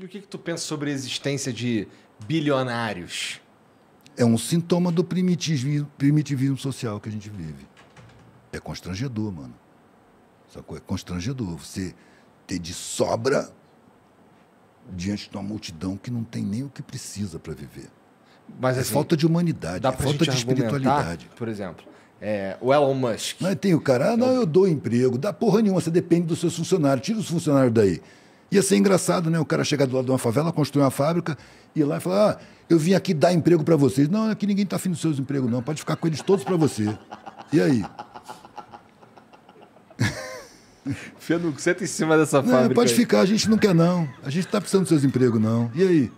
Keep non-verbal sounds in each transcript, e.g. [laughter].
E o que, que tu pensa sobre a existência de bilionários? É um sintoma do primitivismo, primitivismo social que a gente vive. É constrangedor, mano. Sacou? É constrangedor. Você ter de sobra diante de uma multidão que não tem nem o que precisa para viver. Mas, é assim, falta de humanidade, é falta de espiritualidade. Por exemplo, é, o Elon Musk. Não, tem o cara, ah, não, é eu dou emprego, dá porra nenhuma, você depende dos seus funcionários, tira os funcionários daí. Ia ser engraçado, né? O cara chegar do lado de uma favela, construir uma fábrica, ir lá e falar: ah, eu vim aqui dar emprego para vocês. Não, aqui ninguém está afim dos seus empregos, não. Pode ficar com eles todos para você. E aí? [laughs] Fenuco, senta em cima dessa é, fábrica. Não, pode aí. ficar, a gente não quer, não. A gente está precisando dos seus empregos, não. E aí?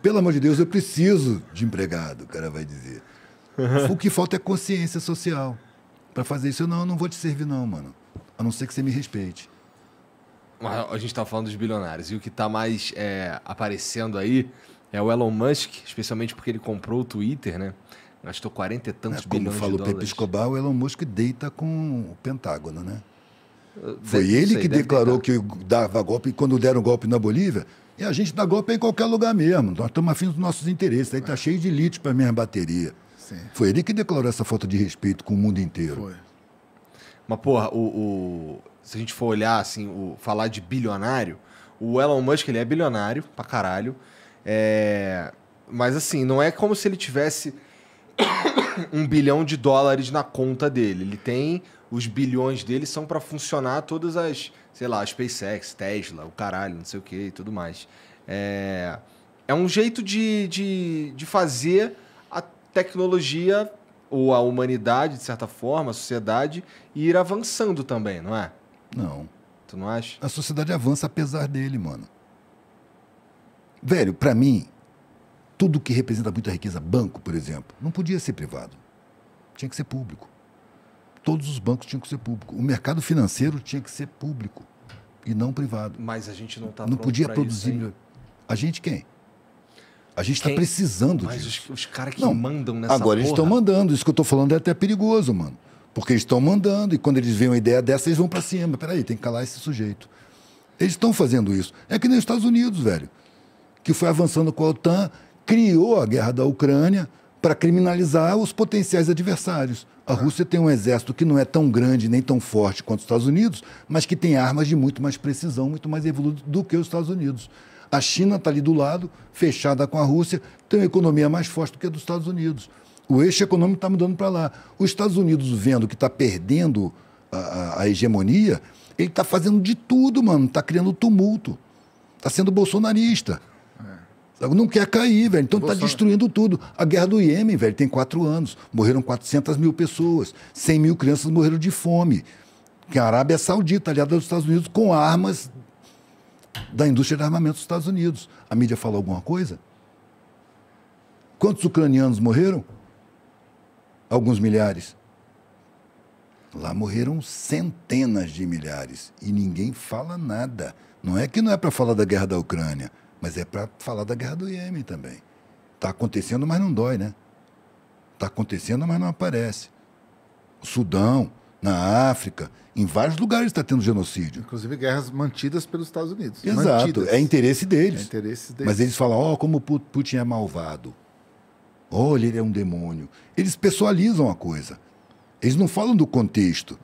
Pelo amor de Deus, eu preciso de empregado, o cara vai dizer. Uhum. O que falta é consciência social. Para fazer isso, eu não, eu não vou te servir, não, mano. A não ser que você me respeite a gente está falando dos bilionários. E o que está mais é, aparecendo aí é o Elon Musk, especialmente porque ele comprou o Twitter, né? Gastou 40 e tantos é, bilhões de dólares. Como fala o Pepe Escobar, o Elon Musk deita com o Pentágono, né? Deve, Foi ele sei, que declarou deitar. que dava golpe. E quando deram golpe na Bolívia, e a gente dá golpe em qualquer lugar mesmo. Nós estamos afim dos nossos interesses. Aí está é. cheio de lítio para minha bateria. Sim. Foi ele que declarou essa falta de respeito com o mundo inteiro. Foi. Mas, porra, o, o se a gente for olhar, assim, o, falar de bilionário, o Elon Musk, ele é bilionário pra caralho. É... Mas, assim, não é como se ele tivesse [coughs] um bilhão de dólares na conta dele. Ele tem... Os bilhões dele são para funcionar todas as, sei lá, SpaceX, Tesla, o caralho, não sei o que e tudo mais. É, é um jeito de, de, de fazer a tecnologia ou a humanidade, de certa forma, a sociedade, ir avançando também, não é? Não. Tu não acha? A sociedade avança apesar dele, mano. Velho, para mim, tudo que representa muita riqueza, banco, por exemplo, não podia ser privado. Tinha que ser público. Todos os bancos tinham que ser público. O mercado financeiro tinha que ser público e não privado. Mas a gente não está Não podia produzir. Isso, a gente quem? A gente está precisando Mas disso. Mas os, os caras que não. mandam nessa Agora porra. eles estão mandando. Isso que eu estou falando é até perigoso, mano. Porque eles estão mandando, e quando eles veem uma ideia dessa, eles vão para cima. Peraí, tem que calar esse sujeito. Eles estão fazendo isso. É que nem os Estados Unidos, velho, que foi avançando com a OTAN, criou a guerra da Ucrânia para criminalizar os potenciais adversários. A Rússia tem um exército que não é tão grande nem tão forte quanto os Estados Unidos, mas que tem armas de muito mais precisão, muito mais evoluído do que os Estados Unidos. A China está ali do lado, fechada com a Rússia, tem uma economia mais forte do que a dos Estados Unidos. O eixo econômico está mudando para lá. Os Estados Unidos, vendo que está perdendo a, a, hegemonia, ele está fazendo de tudo, mano. Está criando tumulto. Está sendo bolsonarista. É. Não quer cair, velho. Então está destruindo tudo. A guerra do Iêmen, velho, tem quatro anos. Morreram 400 mil pessoas. 100 mil crianças morreram de fome. Que a Arábia Saudita, aliada dos Estados Unidos, com armas da indústria de armamento dos Estados Unidos. A mídia falou alguma coisa? Quantos ucranianos morreram? alguns milhares. Lá morreram centenas de milhares e ninguém fala nada. Não é que não é para falar da guerra da Ucrânia, mas é para falar da guerra do Iêmen também. Está acontecendo, mas não dói, né? Está acontecendo, mas não aparece. O Sudão, na África, em vários lugares está tendo genocídio. Inclusive guerras mantidas pelos Estados Unidos. Exato, é mantidas. é interesse deles. É interesse deles. Mas eles falam, ó, oh, como Putin é malvado. Olha, ele é um demônio. Eles pessoalizam a coisa. Eles não falam do contexto.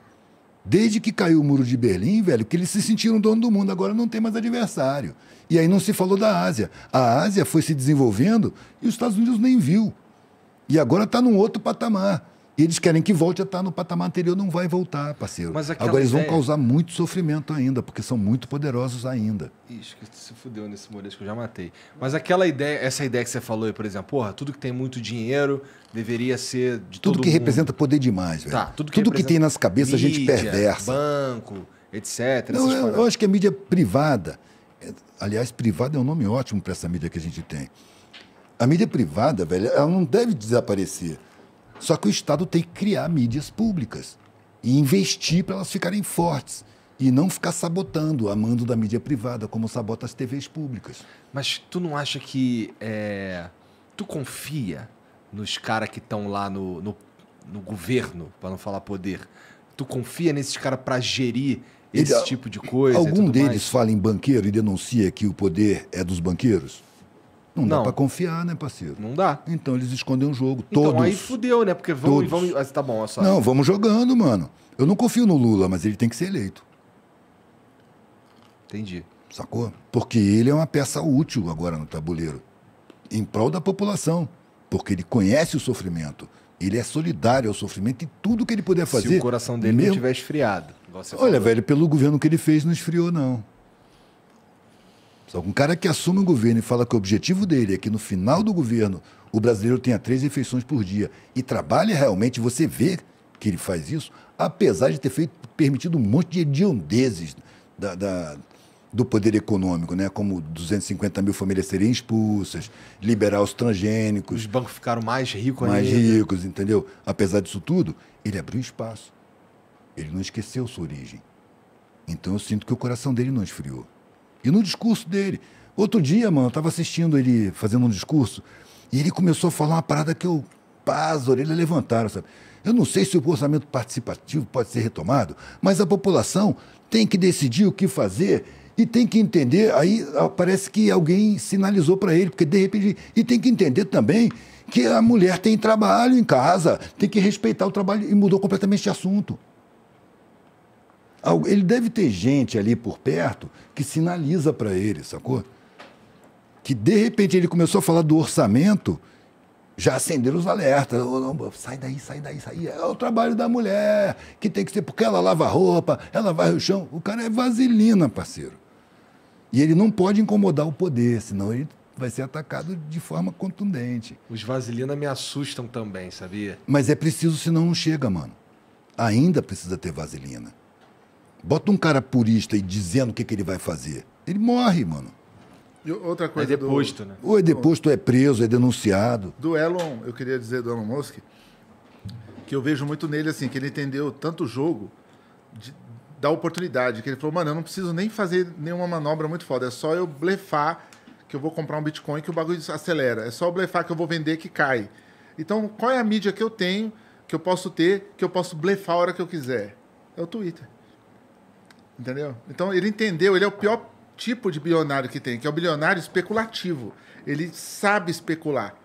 Desde que caiu o muro de Berlim, velho, que eles se sentiram dono do mundo, agora não tem mais adversário. E aí não se falou da Ásia. A Ásia foi se desenvolvendo e os Estados Unidos nem viu. E agora está num outro patamar. E eles querem que volte a estar no patamar anterior, não vai voltar, parceiro. Agora eles vão causar muito sofrimento ainda, porque são muito poderosos ainda. Ixi, que se fudeu nesse molejo que eu já matei. Mas aquela ideia, essa ideia que você falou aí, por exemplo, porra, tudo que tem muito dinheiro deveria ser de tudo que mundo. representa poder demais, velho. Tá, tudo que, tudo que tem nas cabeças mídia, a gente perversa. Banco, etc. Não, eu, eu acho que a mídia privada, é, aliás, privada é um nome ótimo para essa mídia que a gente tem. A mídia privada, velho, ela não deve desaparecer. Só que o Estado tem que criar mídias públicas e investir para elas ficarem fortes e não ficar sabotando, amando da mídia privada, como sabota as TVs públicas. Mas tu não acha que. É... Tu confia nos caras que estão lá no, no, no governo, para não falar poder? Tu confia nesses caras para gerir esse Ele, tipo de coisa? Algum deles mais? fala em banqueiro e denuncia que o poder é dos banqueiros? Não, não. dá pra confiar, né, parceiro? Não dá. Então eles escondem o jogo, todos. Então aí fudeu, né? Porque vão e vão. Ah, tá bom, é só. Não, vamos jogando, mano. Eu não confio no Lula, mas ele tem que ser eleito. Entendi. Sacou? Porque ele é uma peça útil agora no tabuleiro, em prol da população. Porque ele conhece o sofrimento. Ele é solidário ao sofrimento e tudo que ele puder fazer. Se o coração dele mesmo... não tiver esfriado. Olha, falou. velho, pelo governo que ele fez, não esfriou, não. Se algum cara que assume um governo e fala que o objetivo dele é que no final do governo o brasileiro tenha três refeições por dia e trabalha realmente, você vê que ele faz isso, apesar de ter feito, permitido um monte de hediondeses da, da, do poder econômico, né? como 250 mil famílias serem expulsas, liberar os transgênicos. Os bancos ficaram mais ricos Mais ainda. ricos, entendeu? Apesar disso tudo, ele abriu espaço. Ele não esqueceu sua origem. Então eu sinto que o coração dele não esfriou. E no discurso dele. Outro dia, mano, eu tava assistindo ele fazendo um discurso e ele começou a falar uma parada que eu. Pá, as orelhas levantaram, sabe? Eu não sei se o orçamento participativo pode ser retomado, mas a população tem que decidir o que fazer e tem que entender. Aí ah, parece que alguém sinalizou para ele, porque de repente. E tem que entender também que a mulher tem trabalho em casa, tem que respeitar o trabalho e mudou completamente de assunto. Ele deve ter gente ali por perto que sinaliza para ele, sacou? Que de repente ele começou a falar do orçamento, já acenderam os alertas. Oh, não, sai daí, sai daí, sai. É o trabalho da mulher, que tem que ser, porque ela lava roupa, ela varre o chão. O cara é vaselina, parceiro. E ele não pode incomodar o poder, senão ele vai ser atacado de forma contundente. Os vaselina me assustam também, sabia? Mas é preciso, senão não chega, mano. Ainda precisa ter vaselina. Bota um cara purista e dizendo o que, que ele vai fazer. Ele morre, mano. E outra coisa. É deposto, do... né? Ou é deposto, é preso, é denunciado. Do Elon, eu queria dizer do Elon Musk, que eu vejo muito nele assim, que ele entendeu tanto o jogo de, da oportunidade, que ele falou, mano, eu não preciso nem fazer nenhuma manobra muito foda, é só eu blefar que eu vou comprar um Bitcoin que o bagulho acelera, é só eu blefar que eu vou vender que cai. Então, qual é a mídia que eu tenho, que eu posso ter, que eu posso blefar a hora que eu quiser? É o Twitter. Entendeu? Então ele entendeu, ele é o pior tipo de bilionário que tem, que é o bilionário especulativo. Ele sabe especular.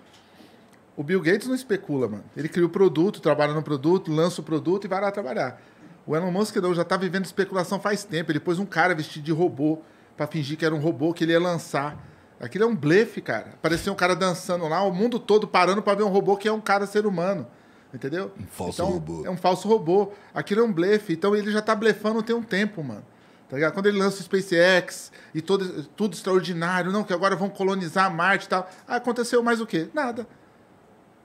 O Bill Gates não especula, mano. Ele cria o produto, trabalha no produto, lança o produto e vai lá trabalhar. O Elon Musk não, já tá vivendo especulação faz tempo. Ele pôs um cara vestido de robô para fingir que era um robô que ele ia lançar. Aquilo é um blefe, cara. Parecia um cara dançando lá, o mundo todo parando para ver um robô que é um cara ser humano. Entendeu? Um falso então, robô. É um falso robô. Aquilo é um blefe. Então ele já tá blefando tem um tempo, mano. Tá ligado? Quando ele lança o SpaceX e todo, tudo extraordinário, não, que agora vão colonizar Marte e tal. Ah, aconteceu mais o quê? Nada.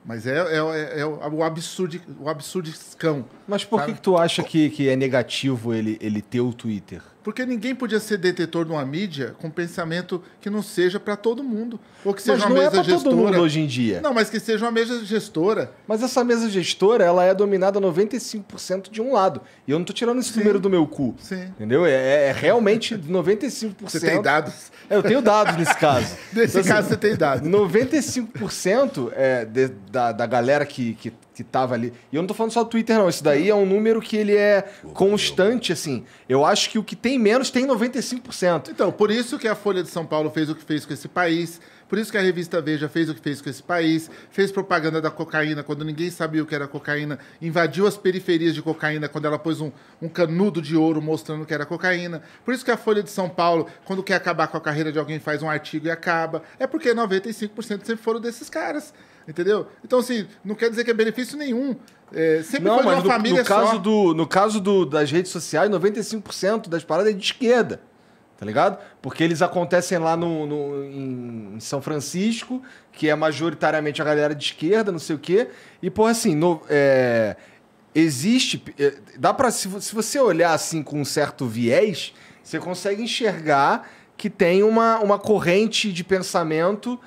Mas é, é, é, é o absurdo, o Mas por que, que, tu acha que, que é negativo ele, ele ter o Twitter? Porque ninguém podia ser detetor de uma mídia com pensamento que não seja para todo mundo. Ou que seja mas uma é mesa é gestora. todo mundo hoje em dia. Não, mas que seja uma mesa gestora. Mas essa mesa gestora, ela é dominada 95% de um lado. E eu não tô tirando esse Sim. número do meu cu. Sim. Entendeu? É, é, é realmente 95%. [laughs] Você tem dados? É, eu tenho dados nesse caso. [laughs] nesse então, assim, caso, assim, você tem dados. 95% é de, da, da galera que, que que tava ali. E eu não tô falando só do Twitter, não. Isso daí é um número que ele é constante, assim. Eu acho que o que tem menos tem 95%. Então, por isso que a Folha de São Paulo fez o que fez com esse país. Por isso que a revista Veja fez o que fez com esse país, fez propaganda da cocaína quando ninguém sabia o que era cocaína, invadiu as periferias de cocaína quando ela pôs um, um canudo de ouro mostrando que era cocaína. Por isso que a Folha de São Paulo, quando quer acabar com a carreira de alguém, faz um artigo e acaba. É porque 95% sempre foram desses caras. Entendeu? Então, assim, não quer dizer que é benefício nenhum. É, sempre não, foi mas uma no, família no caso só. Do, no caso do, das redes sociais, 95% das paradas é de esquerda. Tá ligado? Porque eles acontecem lá no, no, em São Francisco, que é majoritariamente a galera de esquerda, não sei o quê. E, pô, assim, no, é, existe. É, dá para se, se você olhar assim com um certo viés, você consegue enxergar que tem uma, uma corrente de pensamento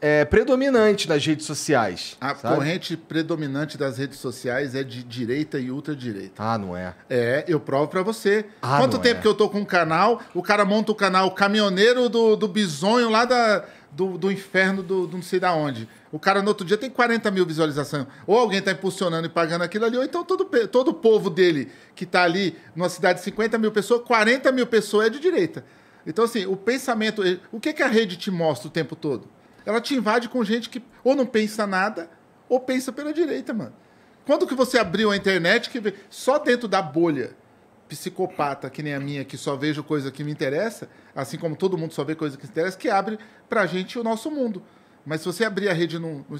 é, predominante nas redes sociais. A sabe? corrente predominante das redes sociais é de direita e ultradireita. Ah, não é? É, eu provo para você. Ah, Quanto tempo é. que eu tô com um canal, o cara monta o canal Caminhoneiro do, do Bisonho lá da, do, do inferno do, do não sei da onde. O cara no outro dia tem 40 mil visualizações. Ou alguém tá impulsionando e pagando aquilo ali, ou então todo, todo o povo dele que tá ali numa cidade de 50 mil pessoas, 40 mil pessoas é de direita. Então, assim, o pensamento. O que, que a rede te mostra o tempo todo? ela te invade com gente que ou não pensa nada, ou pensa pela direita, mano. Quando que você abriu a internet que só dentro da bolha psicopata que nem a minha, que só vejo coisa que me interessa, assim como todo mundo só vê coisa que interessa, que abre pra gente o nosso mundo. Mas se você abrir a rede num, num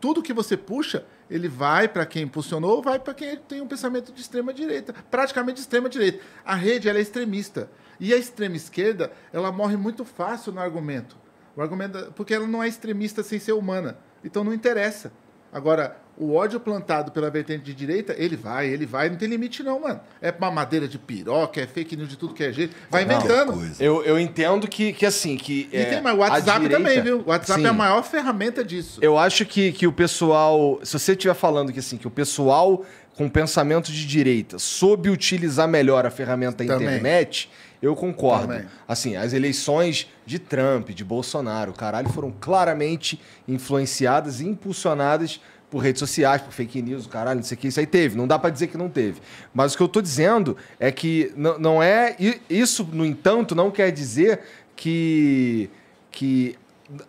tudo que você puxa, ele vai para quem impulsionou, vai para quem tem um pensamento de extrema direita, praticamente de extrema direita. A rede ela é extremista e a extrema esquerda ela morre muito fácil no argumento. O argumento porque ela não é extremista sem ser humana. Então não interessa. Agora, o ódio plantado pela vertente de direita, ele vai, ele vai, não tem limite não, mano. É madeira de piroca, é fake news de tudo que é jeito, vai não, inventando. Eu, eu entendo que, que assim, que... E é, tem, mas o WhatsApp direita, também, viu? O WhatsApp sim. é a maior ferramenta disso. Eu acho que, que o pessoal, se você estiver falando que assim, que o pessoal com pensamento de direita soube utilizar melhor a ferramenta também. internet... Eu concordo. Também. Assim, as eleições de Trump, de Bolsonaro, caralho, foram claramente influenciadas e impulsionadas por redes sociais, por fake news, caralho, não sei o que. Isso aí teve, não dá para dizer que não teve. Mas o que eu tô dizendo é que não é. Isso, no entanto, não quer dizer que. que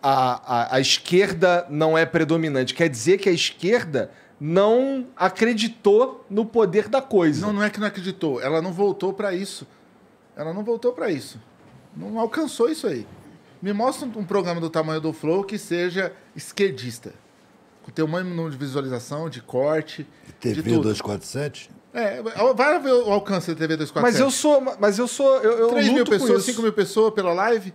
a, a, a esquerda não é predominante. Quer dizer que a esquerda não acreditou no poder da coisa. Não, não é que não acreditou. Ela não voltou para isso. Ela não voltou para isso. Não alcançou isso aí. Me mostra um programa do tamanho do Flow que seja esquerdista. Com teu mesmo número de visualização, de corte. E TV de 247? É, vai ver o alcance da TV 247. Mas eu sou. Mas eu sou. Eu, eu 3 mil pessoas, 5 mil pessoas pela live.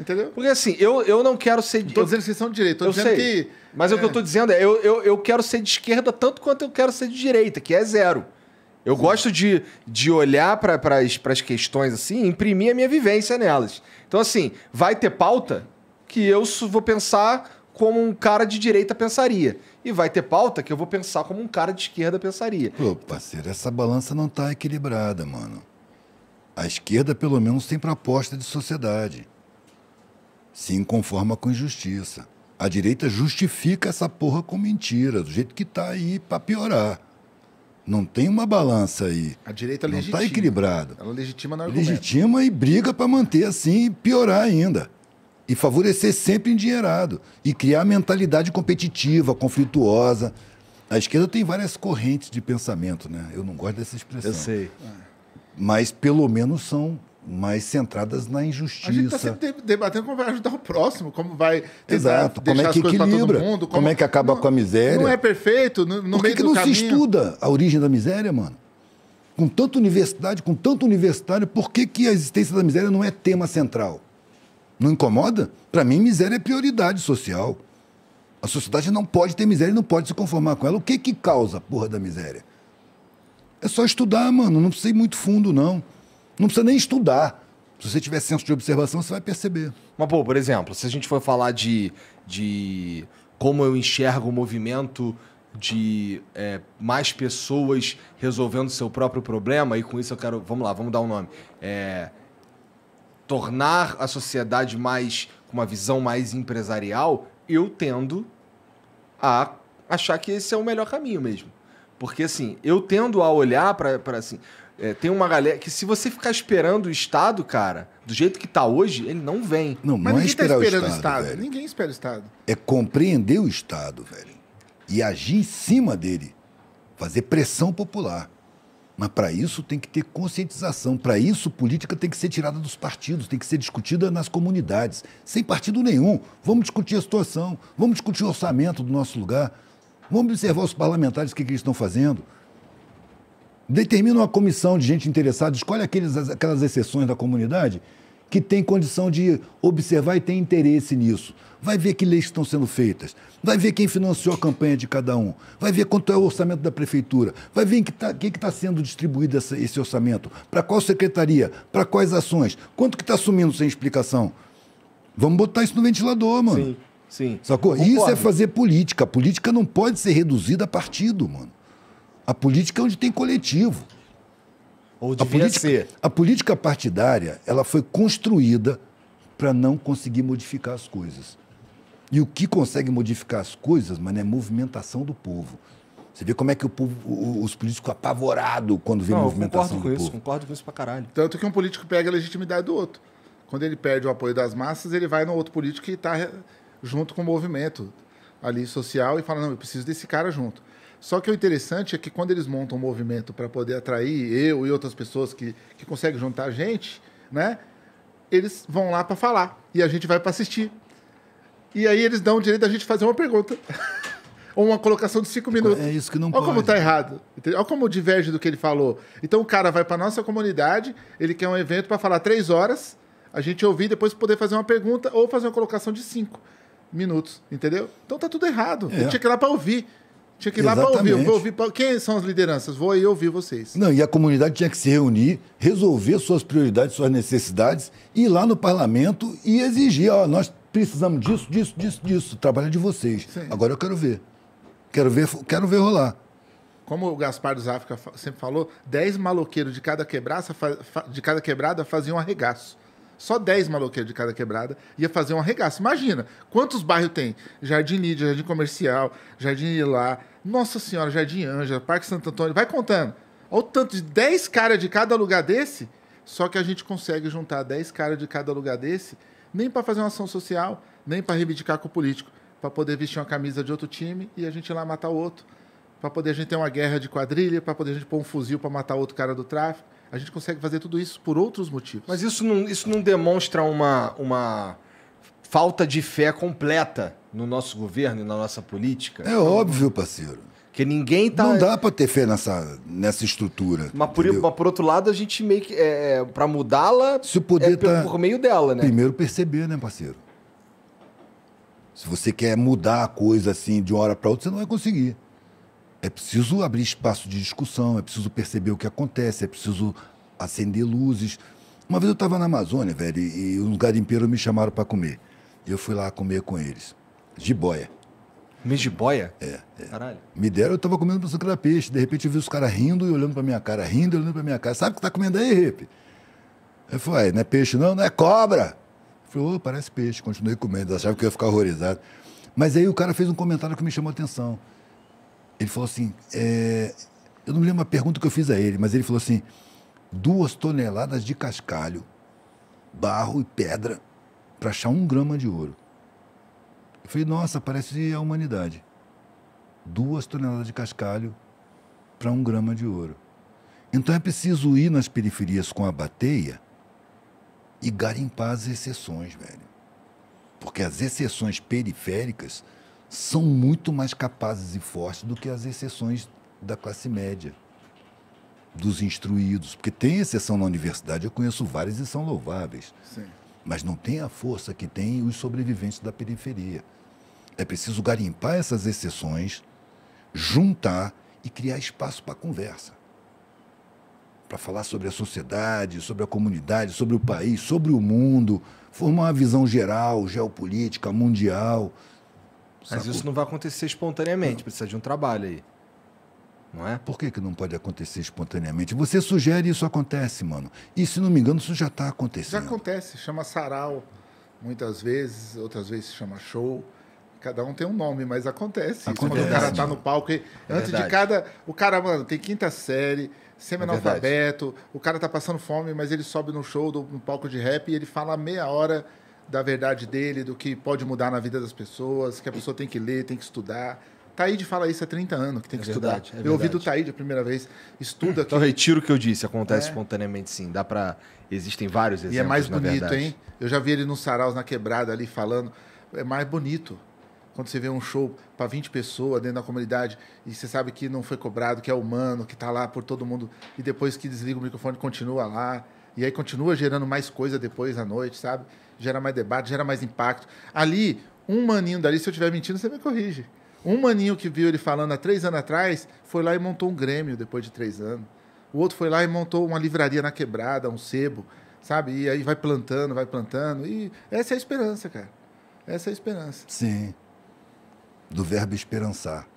Entendeu? Porque assim, eu, eu não quero ser. Não tô dizendo que vocês são de direita, eu sei, que, Mas é. o que eu é. tô dizendo é, eu, eu, eu quero ser de esquerda tanto quanto eu quero ser de direita, que é zero. Eu Sim. gosto de, de olhar para as questões assim e imprimir a minha vivência nelas. Então, assim, vai ter pauta que eu vou pensar como um cara de direita pensaria. E vai ter pauta que eu vou pensar como um cara de esquerda pensaria. Pô, parceiro, essa balança não está equilibrada, mano. A esquerda, pelo menos, tem proposta de sociedade. Se inconforma com injustiça. A direita justifica essa porra com mentira, do jeito que tá aí, para piorar. Não tem uma balança aí. A direita é não tá legitima. Não está equilibrada. Ela é legitima na argumento. Legitima e briga para manter assim e piorar ainda. E favorecer sempre endinheirado. E criar mentalidade competitiva, conflituosa. A esquerda tem várias correntes de pensamento, né? Eu não gosto dessa expressão. Eu sei. Mas pelo menos são mas centradas na injustiça. A gente está sempre debatendo como vai ajudar o próximo, como vai Exato. como é que equilibra, mundo, como... como... é que acaba não, com a miséria. Não é perfeito, no, no Por que, que não caminho? se estuda a origem da miséria, mano? Com tanta universidade, com tanto universitário, por que, que a existência da miséria não é tema central? Não incomoda? Para mim, miséria é prioridade social. A sociedade não pode ter miséria, não pode se conformar com ela. O que que causa a porra da miséria? É só estudar, mano. Não precisa ir muito fundo, não. Não precisa nem estudar. Se você tiver senso de observação, você vai perceber. Mas, pô, por exemplo, se a gente for falar de, de como eu enxergo o movimento de é, mais pessoas resolvendo seu próprio problema, e com isso eu quero. Vamos lá, vamos dar um nome. É, tornar a sociedade mais. com uma visão mais empresarial, eu tendo a achar que esse é o melhor caminho mesmo. Porque, assim, eu tendo a olhar para assim. É, tem uma galera que se você ficar esperando o Estado, cara, do jeito que está hoje, ele não vem. Não, Mas não ninguém é tá esperar tá esperando o Estado. O estado. Ninguém espera o Estado. É compreender o Estado, velho. E agir em cima dele. Fazer pressão popular. Mas para isso tem que ter conscientização. Para isso, política tem que ser tirada dos partidos, tem que ser discutida nas comunidades. Sem partido nenhum. Vamos discutir a situação, vamos discutir o orçamento do nosso lugar, vamos observar os parlamentares o que, que eles estão fazendo determina uma comissão de gente interessada, escolhe aqueles, aquelas exceções da comunidade que tem condição de observar e tem interesse nisso. Vai ver que leis estão sendo feitas, vai ver quem financiou a campanha de cada um, vai ver quanto é o orçamento da prefeitura, vai ver em que tá, quem está sendo distribuído essa, esse orçamento, para qual secretaria, para quais ações, quanto que está assumindo sem explicação. Vamos botar isso no ventilador, mano. Sim, sim. Sacou? Concordo. Isso é fazer política. A política não pode ser reduzida a partido, mano. A política é onde tem coletivo. Ou devia a política, ser. A política partidária ela foi construída para não conseguir modificar as coisas. E o que consegue modificar as coisas, mano, é movimentação do povo. Você vê como é que o povo, os políticos apavorados quando vê não, a movimentação concordo com do isso, povo. Concordo com isso pra caralho. Tanto que um político pega a legitimidade do outro. Quando ele perde o apoio das massas, ele vai no outro político que está junto com o movimento ali social e fala, não, eu preciso desse cara junto. Só que o interessante é que quando eles montam um movimento para poder atrair eu e outras pessoas que, que conseguem juntar a gente, né? Eles vão lá para falar e a gente vai para assistir. E aí eles dão o direito da gente fazer uma pergunta. [laughs] Ou uma colocação de cinco minutos. É isso que não Olha pode. como tá errado. Olha como diverge do que ele falou. Então o cara vai para nossa comunidade, ele quer um evento para falar três horas, a gente ouvir depois poder fazer uma pergunta ou fazer uma colocação de cinco minutos, entendeu? Então tá tudo errado. É. Ele tinha que ir lá para ouvir. Tinha que ir lá para ouvir, vou ouvir pra... quem são as lideranças, vou aí ouvir vocês. Não, e a comunidade tinha que se reunir, resolver suas prioridades, suas necessidades, ir lá no parlamento e exigir, ó, nós precisamos disso, disso, disso, disso, trabalho é de vocês. Sim. Agora eu quero ver. Quero ver, quero ver rolar. Como o Gaspar dos África sempre falou, 10 maloqueiros de cada, quebraça, de cada quebrada faziam um arregaço. Só 10 maloqueiros de cada quebrada ia fazer um arregaço. Imagina, quantos bairros tem? Jardim Lídia, Jardim Comercial, Jardim Ilá, Nossa Senhora, Jardim Anja, Parque Santo Antônio, vai contando. Olha o tanto de 10 caras de cada lugar desse, só que a gente consegue juntar 10 caras de cada lugar desse, nem para fazer uma ação social, nem para reivindicar com o político, para poder vestir uma camisa de outro time e a gente ir lá matar o outro, para poder a gente ter uma guerra de quadrilha, para poder a gente pôr um fuzil para matar outro cara do tráfico a gente consegue fazer tudo isso por outros motivos. Mas isso não, isso não demonstra uma, uma falta de fé completa no nosso governo e na nossa política? É óbvio, parceiro. Que ninguém tá. Não dá para ter fé nessa, nessa estrutura. Mas por, mas por outro lado, a gente meio que. É, é para mudá-la. Se poder é tá... por meio dela, né? Primeiro perceber, né, parceiro? Se você quer mudar a coisa assim de uma hora para outra, você não vai conseguir. É preciso abrir espaço de discussão, é preciso perceber o que acontece, é preciso acender luzes. Uma vez eu estava na Amazônia, velho, e uns garimpeiros me chamaram para comer. Eu fui lá comer com eles. Jiboia. Me jiboia? É, é. Caralho. Me deram, eu estava comendo pensando que era peixe. De repente eu vi os caras rindo e olhando para minha cara, rindo e olhando para minha cara. Sabe o que está comendo aí, Ripe? Eu falei, não é peixe não, não é cobra. Eu falei, oh, parece peixe. Continuei comendo, achava que eu ia ficar horrorizado. Mas aí o cara fez um comentário que me chamou a atenção. Ele falou assim: é... eu não me lembro uma pergunta que eu fiz a ele, mas ele falou assim: duas toneladas de cascalho, barro e pedra para achar um grama de ouro. Eu falei: nossa, parece a humanidade. Duas toneladas de cascalho para um grama de ouro. Então é preciso ir nas periferias com a bateia e garimpar as exceções, velho. Porque as exceções periféricas são muito mais capazes e fortes do que as exceções da classe média, dos instruídos. Porque tem exceção na universidade, eu conheço várias e são louváveis. Sim. Mas não tem a força que tem os sobreviventes da periferia. É preciso garimpar essas exceções, juntar e criar espaço para conversa. Para falar sobre a sociedade, sobre a comunidade, sobre o país, sobre o mundo, formar uma visão geral, geopolítica, mundial mas sacou? isso não vai acontecer espontaneamente, não. precisa de um trabalho aí. Não é? Por que, que não pode acontecer espontaneamente? Você sugere e isso acontece, mano. E se não me engano, isso já está acontecendo. Já acontece, chama sarau muitas vezes, outras vezes chama show cada um tem um nome, mas acontece. acontece. Quando o cara está no palco, é antes verdade. de cada. O cara, mano, tem quinta série, é semi-analfabeto, é o cara tá passando fome, mas ele sobe no show, no palco de rap, e ele fala meia hora da verdade dele, do que pode mudar na vida das pessoas, que a pessoa tem que ler, tem que estudar. Taíde fala isso há 30 anos, que tem que é verdade, estudar. É eu ouvi do Taíde a primeira vez, estuda que... Então, retiro o que eu disse, acontece é. espontaneamente sim. Dá para Existem vários exemplos, E é mais bonito, hein? Eu já vi ele nos saraus, na quebrada, ali, falando. É mais bonito quando você vê um show para 20 pessoas dentro da comunidade e você sabe que não foi cobrado, que é humano, que está lá por todo mundo e depois que desliga o microfone continua lá. E aí continua gerando mais coisa depois à noite, sabe? Gera mais debate, gera mais impacto. Ali, um maninho dali, se eu estiver mentindo, você me corrige. Um maninho que viu ele falando há três anos atrás foi lá e montou um Grêmio depois de três anos. O outro foi lá e montou uma livraria na quebrada, um sebo, sabe? E aí vai plantando, vai plantando. E essa é a esperança, cara. Essa é a esperança. Sim. Do verbo esperançar.